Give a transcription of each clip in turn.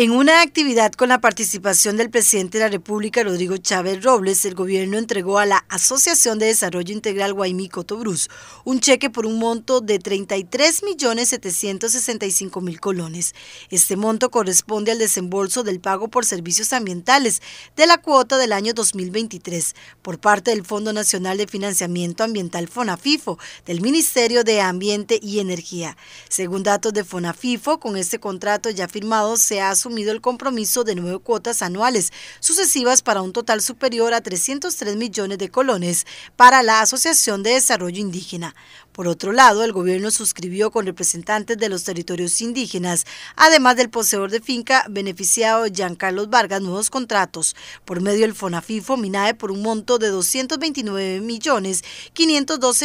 En una actividad con la participación del presidente de la República, Rodrigo Chávez Robles, el gobierno entregó a la Asociación de Desarrollo Integral Guaymí Cotobruz un cheque por un monto de 33.765.000 colones. Este monto corresponde al desembolso del pago por servicios ambientales de la cuota del año 2023 por parte del Fondo Nacional de Financiamiento Ambiental FONAFIFO del Ministerio de Ambiente y Energía. Según datos de FONAFIFO, con este contrato ya firmado se ha el compromiso de nueve cuotas anuales sucesivas para un total superior a 303 millones de colones para la Asociación de Desarrollo Indígena. Por otro lado, el gobierno suscribió con representantes de los territorios indígenas, además del poseedor de finca beneficiado Carlos Vargas, nuevos contratos por medio del FONAFIFO MINAE por un monto de 229.512.000 millones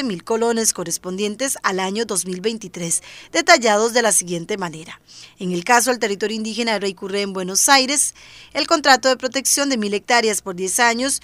mil colones correspondientes al año 2023, detallados de la siguiente manera. En el caso del territorio indígena de Rey en Buenos Aires, el contrato de protección de mil hectáreas por 10 años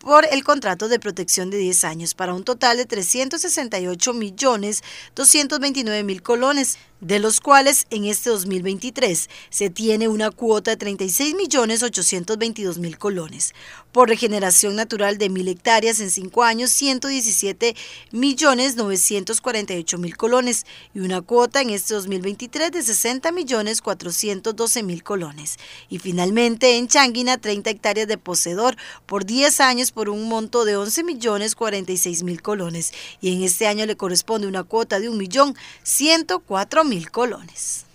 por el contrato de protección de 10 años para un total de 368.229.000 millones mil colones de los cuales en este 2023 se tiene una cuota de 36.822.000 colones. Por regeneración natural de 1.000 hectáreas en 5 años, 117.948.000 colones y una cuota en este 2023 de 60.412.000 colones. Y finalmente en Changuina, 30 hectáreas de poseedor por 10 años por un monto de 11.046.000 colones. Y en este año le corresponde una cuota de 1.104.000 mil colones.